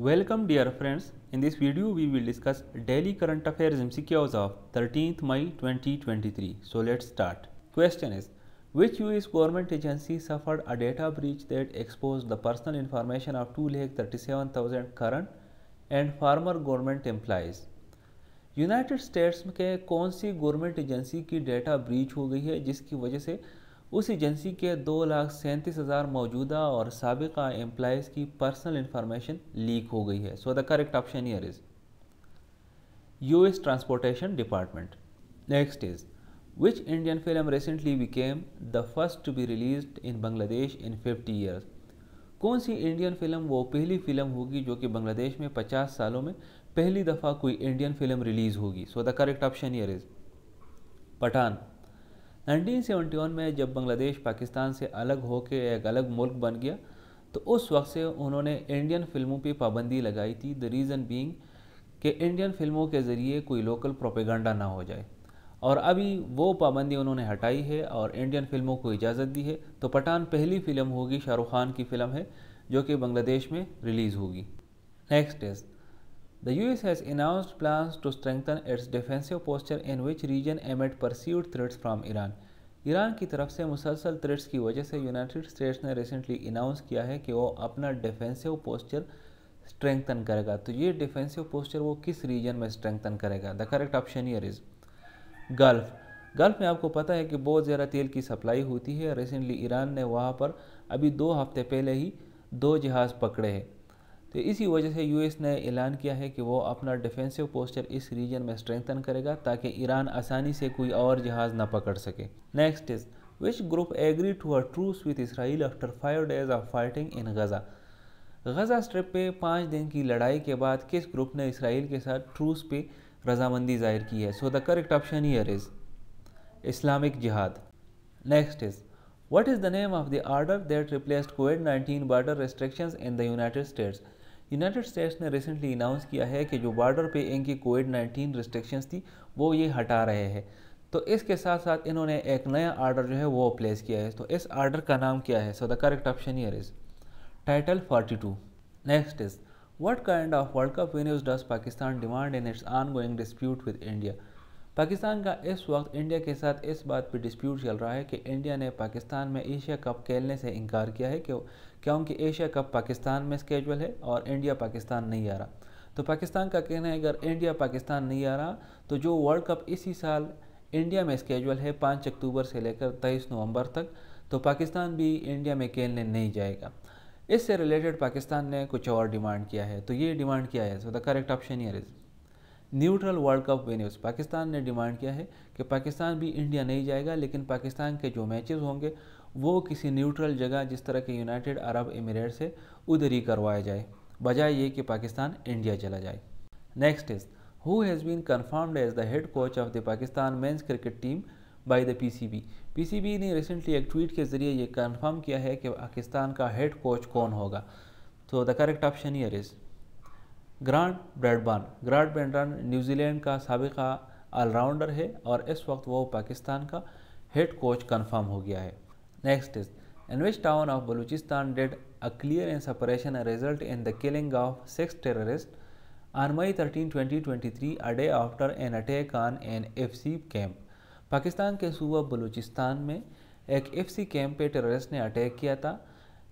Welcome dear friends in this video we will discuss daily current affairs M C of thirteenth May 2023. So let's start question is which U is government agency suffered a data breach that expose the personal information of two lakh thirty seven thousand current and former government employees United States के कौन सी government agency की data breach हो गई है जिसकी वजह से उस एजेंसी के दो लाख सैंतीस हज़ार मौजूदा और सबका एम्प्लाइज की पर्सनल इन्फॉर्मेशन लीक हो गई है so the correct option here is U S transportation department next is which Indian film recently became the first to be release in Bangladesh in fifty years कौन सी इंडियन फिल्म वो पहली film होगी जो कि बांग्लादेश में पचास सालों में पहली दफ़ा कोई इंडियन फिल्म रिलीज़ होगी so the correct option here is Pathaan 1971 में जब बांग्लादेश पाकिस्तान से अलग होकर एक अलग मुल्क बन गया तो उस वक्त से उन्होंने इंडियन फिल्मों पे पाबंदी लगाई थी द रीज़न बीइंग कि इंडियन फिल्मों के ज़रिए कोई लोकल प्रोपेगेंडा ना हो जाए और अभी वो पाबंदी उन्होंने हटाई है और इंडियन फिल्मों को इजाज़त दी है तो पठान पहली फ़िल्म होगी शाहरुख खान की फ़िल्म है जो कि बांग्लादेश में रिलीज़ होगी next is The US has announced plans to strengthen its defensive posture in which region amid perceived threats from Iran. Iran की तरफ से मुसलसल थ्रेट्स की वजह से यूनाइटेड स्टेट्स ने रिसेंटली अनाउंस किया है कि वो अपना डिफेंसिव पोस्चर स्ट्रेंथन करेगा तो ये डिफेंसिव पोस्चर वो किस रीजन में स्ट्रेंथन करेगा the correct option here is Gulf Gulf में आपको पता है कि बहुत ज़्यादा तेल की सप्लाई होती है रिसेंटली ईरान ने वहाँ पर अभी दो हफ्ते पहले ही दो जहाज़ पकड़े हैं तो इसी वजह से यूएस ने ऐलान किया है कि वो अपना डिफेंसिव पोस्चर इस रीजन में स्ट्रेंथन करेगा ताकि ईरान आसानी से कोई और जहाज़ ना पकड़ सके next is which group agree to a truce with Israel after five days of fighting in Gaza Gaza strip पे पाँच दिन की लड़ाई के बाद किस ग्रुप ने इसराइल के साथ ट्रूस पे रजामंदी जाहिर की है so the correct option here is Islamic jihad next is what is the name of the order that replaced COVID nineteen border restrictions in the United States United States ने recently announce किया है कि जो border पे इनकी Covid 19 restrictions थी वो ये हटा रहे हैं तो इसके साथ साथ इन्होंने एक नया आर्डर जो है वो प्लेस किया है तो इस आर्डर का नाम क्या है so the correct option here is title 42 next is What kind of World Cup venues Pakistan demand in its on going dispute with India Pakistan का इस वक्त इंडिया के साथ इस बात पर डिस्प्यूट चल रहा है कि इंडिया ने पाकिस्तान में एशिया कप खेलने से इनकार किया है क्यों क्योंकि एशिया कप पाकिस्तान में स्केजल है और इंडिया पाकिस्तान नहीं आ रहा तो पाकिस्तान का कहना है अगर इंडिया पाकिस्तान नहीं आ रहा तो जो वर्ल्ड कप इसी साल इंडिया में स्केजुअल है पाँच अक्टूबर से लेकर तेईस नवंबर तक तो पाकिस्तान भी इंडिया में खेलने नहीं जाएगा इससे रिलेटेड पाकिस्तान ने कुछ और डिमांड किया है तो ये डिमांड किया है so the correct option here is neutral world cup venues Pakistan ने डिमांड किया है कि पाकिस्तान भी इंडिया नहीं जाएगा लेकिन पाकिस्तान के जो मैचेस होंगे वो किसी न्यूट्रल जगह जिस तरह के यूनाइटेड अरब एमिरेट्स है उधर ही करवाया जाए बजाय ये कि पाकिस्तान इंडिया चला जाए next is as the head coach of the Pakistan coach cricket team by the P C B P C B ने रिसेंटली एक ट्वीट के जरिए ये कन्फर्म किया है कि पाकिस्तान का हेड कोच कौन होगा तो the correct option here is Grant Bradburn Grant Bradburn New Zealand का सबका ऑलराउंडर है और इस वक्त वो पाकिस्तान का हेड कोच कन्फर्म हो गया है next is in which town of Balochistan did a clear and separation result in the killing of six terrorist on May thirteen twenty twenty a day after an attack on an F C camp Pakistan के सूबा बलूचिस्तान में एक F C camp पर terrorist ने attack किया था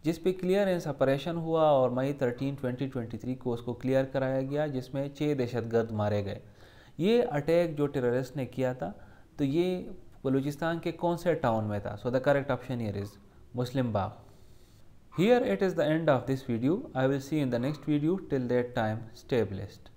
जिस पे क्लियरेंस ऑपरेशन हुआ और मई 13 2023 को उसको क्लियर कराया गया जिसमें छः दहशतगर्द मारे गए ये अटैक जो टेररिस्ट ने किया था तो ये बलूचिस्तान के कौन से टाउन में था so the correct option here is Muslim Bagh here it is the end of this video I will see in the next video till that time स्टेबलिस्ट